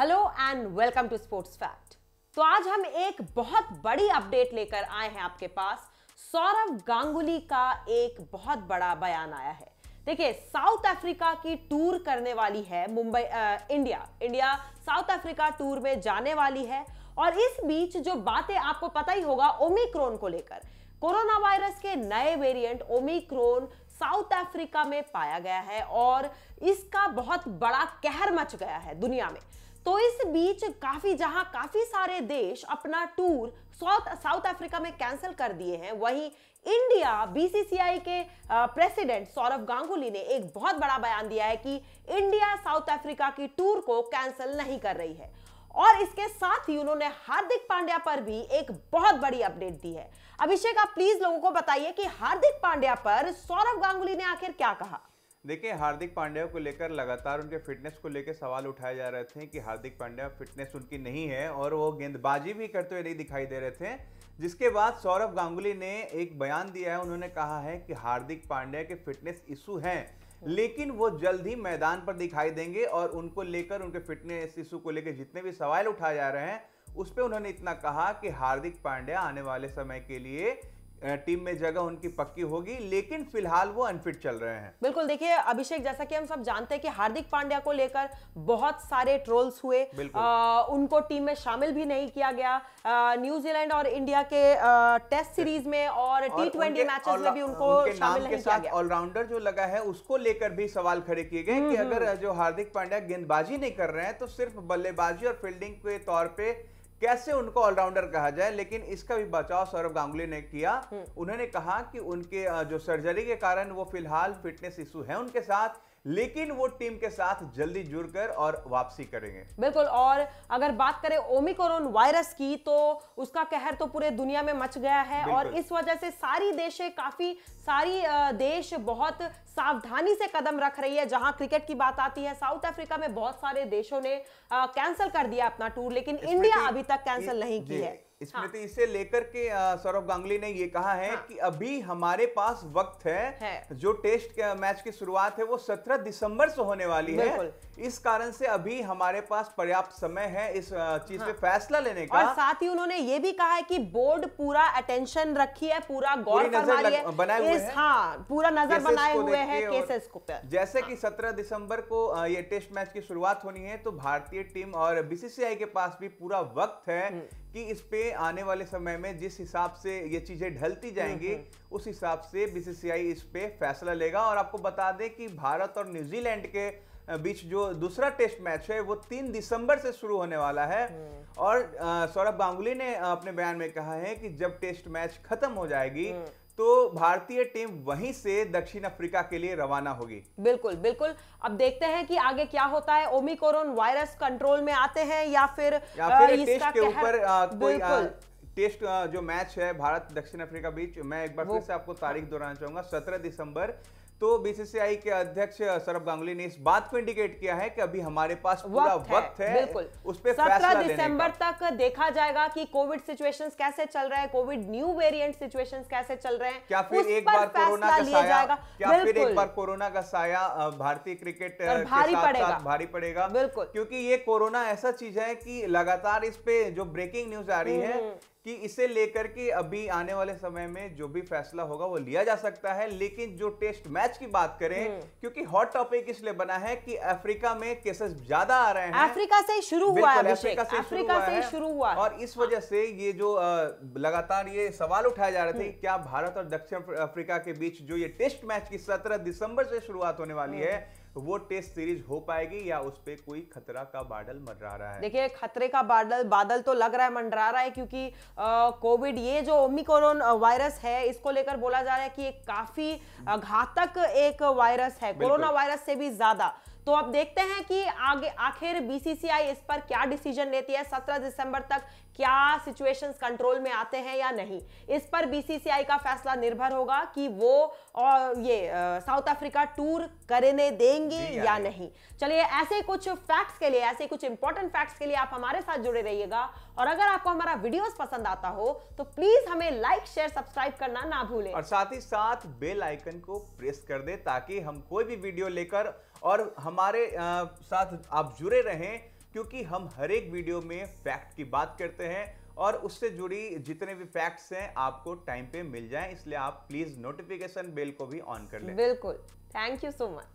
Hello and welcome to sports fact तो आज हम एक बहुत बड़ी अपडेट लेकर आए हैं आपके पास सौरव गांगुली का एक बहुत बड़ा बयान आया है देखिए साउथ अफ्रीका की टूर करने वाली है Mumbai India India South Africa tour में जाने वाली है और इस बीच जो बातें आपको पता ही होगा ओमिक्रोन को लेकर कोरोना वायरस के नए वेरिएंट ओमिक्रोन साउथ अफ्रीका में पाया गया है और इसका बहुत बड़ा कहर मच गया है दुनिया में तो इस बीच काफी जहां काफी सारे देश अपना टूर साउथ साउथ अफ्रीका में कैंसिल कर दिए हैं वहीं इंडिया बीसीसीआई के प्रेसिडेंट सौरभ गांगुली ने एक बहुत बड़ा बयान दिया है कि इंडिया साउथ अफ्रीका की टूर को कैंसिल नहीं कर रही है और इसके साथ ही उन्होंने हार्दिक पांड्या पर भी एक बहुत बड़ी अपडेट दी है अभिषेक आप प्लीज लोगों को बताइए कि हार्दिक पांड्या पर सौरभ गांगुली ने आखिर क्या कहा देखिए हार्दिक पांड्या को लेकर लगातार उनके फिटनेस को लेकर सवाल उठाए जा रहे थे कि हार्दिक पांड्या फिटनेस उनकी नहीं है और वो गेंदबाजी भी करते हुए नहीं दिखाई दे रहे थे जिसके बाद सौरभ गांगुली ने एक बयान दिया है उन्होंने कहा है कि हार्दिक पांड्या के फिटनेस इशू हैं लेकिन वो जल्द ही मैदान पर दिखाई देंगे और उनको लेकर उनके फिटनेस इशू को लेकर जितने भी सवाल उठाए जा रहे हैं उस पर उन्होंने इतना कहा कि हार्दिक पांड्या आने वाले समय के लिए टीम में जगह उनकी पक्की होगी लेकिन फिलहाल वो अनफिट चल रहे हैं बिल्कुल देखिए अभिषेक जैसा कि हम सब जानते हैं कि हार्दिक पांड्या को लेकर बहुत सारे ट्रोल्स हुए आ, उनको टीम में शामिल भी नहीं किया गया न्यूजीलैंड और इंडिया के आ, टेस्ट सीरीज में और टी ट्वेंटी मैचेस में भी उनको शामिल नहीं किया गया ऑलराउंडर जो लगा है उसको लेकर भी सवाल खड़े किए गए कि हम्म, हम्म। अगर जो हार्दिक पांड्या गेंदबाजी नहीं कर रहे हैं तो सिर्फ बल्लेबाजी और फील्डिंग के तौर पर कैसे उनको ऑलराउंडर कहा जाए लेकिन इसका भी बचाव सौरभ गांगुली ने किया हम्म। उन्होंने कहा कि उनके जो सर्जरी के कारण वो फिलहाल फिटनेस इशू है उनके साथ लेकिन वो टीम के साथ जल्दी जुड़कर और वापसी करेंगे बिल्कुल और अगर बात करें ओमिक्रोन वायरस की तो उसका कहर तो पूरे दुनिया में मच गया है और इस वजह से सारी देशें काफी सारी देश बहुत सावधानी से कदम रख रही है जहां क्रिकेट की बात आती है साउथ अफ्रीका में बहुत सारे देशों ने कैंसिल कर दिया अपना टूर लेकिन इंडिया तो अभी तक कैंसिल नहीं की है स्मृति हाँ। तो इसे लेकर के सौरभ गांगुली ने ये कहा है हाँ। कि अभी हमारे पास वक्त है, है। जो टेस्ट मैच की शुरुआत है वो 17 दिसंबर से होने वाली है इस कारण से अभी हमारे पास पर्याप्त समय है इस चीज हाँ। पे फैसला लेने का और साथ ही उन्होंने ये भी कहा है कि बोर्ड पूरा अटेंशन रखी है पूरा गौर बनाए हुए हाँ पूरा नजर बनाए हुए है केसेस को जैसे कि 17 हाँ। दिसंबर को ये टेस्ट मैच की शुरुआत होनी है तो भारतीय टीम और बीसीसीआई के पास भी पूरा वक्त है हम्म। कि इस पे आने वाले समय में जिस हिसाब से ये चीजें ढलती जाएंगी हम्म, हम्म। उस हिसाब से बीसीसीआई इस पे फैसला लेगा और आपको बता दें कि भारत और न्यूजीलैंड के बीच जो दूसरा टेस्ट मैच है वो तीन दिसंबर से शुरू होने वाला है और सौरभ गांगुली ने अपने बयान में कहा है कि जब टेस्ट मैच खत्म हो जाएगी तो भारतीय टीम वहीं से दक्षिण अफ्रीका के लिए रवाना होगी बिल्कुल बिल्कुल अब देखते हैं कि आगे क्या होता है ओमिक्रोन वायरस कंट्रोल में आते हैं या फिर, या फिर इसका के ऊपर कोई टेस्ट जो मैच है भारत दक्षिण अफ्रीका बीच मैं एक बार फिर से आपको तारीख दोहराना चाहूंगा सत्रह दिसंबर तो बीसीसीआई के अध्यक्ष सौरभ गांगुली ने इस बात को इंडिकेट किया है कि अभी हमारे पास पूरा वक्त, वक्त है, उस पर सत्रह दिसंबर तक देखा जाएगा कि कोविड सिचुएशंस कैसे चल रहे हैं कोविड न्यू वेरिएंट सिचुएशंस कैसे चल रहे हैं क्या फिर एक बार कोरोना का साया क्या फिर एक बार कोरोना का साया भारतीय क्रिकेट भारी पड़ेगा भारी पड़ेगा बिल्कुल क्योंकि ये कोरोना ऐसा चीज है की लगातार इस पे जो ब्रेकिंग न्यूज आ रही है हम्म। कि इसे लेकर के अभी आने वाले समय में जो भी फैसला होगा वो लिया जा सकता है लेकिन जो टेस्ट मैच की बात करें हम्म। क्योंकि हॉट टॉपिक इसलिए बना है कि अफ्रीका में केसेस ज्यादा आ रहे हैं अफ्रीका से शुरू हुआ है अफ्रीका से अफ्रीका से शुरू हुआ और इस वजह से ये जो लगातार ये सवाल उठाए जा रहे थे हम्म। क्या भारत और दक्षिण अफ्रीका के बीच जो ये टेस्ट मैच की सत्रह दिसंबर से शुरुआत होने वाली हम्म। है तो वो टेस्ट सीरीज हो पाएगी या उस पर कोई खतरा का बादल मंडरा रहा है देखिए खतरे का बादल बादल तो लग रहा है मंडरा रहा है क्योंकि कोविड ये जो ओमिक्रोन वायरस है इसको लेकर बोला जा रहा है कि एक काफी घातक एक वायरस है कोरोना वायरस से भी ज्यादा तो अब देखते हैं कि आगे आखिर बीसीसीआई इस पर क्या डिसीजन लेती है 17 दिसंबर तक क्या सिचुएशंस कंट्रोल में आते हैं या नहीं इस पर बीसीसीआई का फैसला निर्भर होगा कि वो और ये साउथ अफ्रीका टूर करने देंगे या नहीं चलिए ऐसे कुछ फैक्ट्स के लिए ऐसे कुछ इंपॉर्टेंट फैक्ट्स के लिए आप हमारे साथ जुड़े रहिएगा और अगर आपको हमारा वीडियोस पसंद आता हो तो प्लीज हमें लाइक शेयर सब्सक्राइब करना ना भूलें और साथ ही साथ बेल आइकन को प्रेस कर दे ताकि हम कोई भी वीडियो लेकर और हमारे साथ आप जुड़े रहें क्योंकि हम हर एक वीडियो में फैक्ट की बात करते हैं और उससे जुड़ी जितने भी फैक्ट्स हैं आपको टाइम पे मिल जाए इसलिए आप प्लीज नोटिफिकेशन बेल को भी ऑन कर लें बिल्कुल थैंक यू सो मच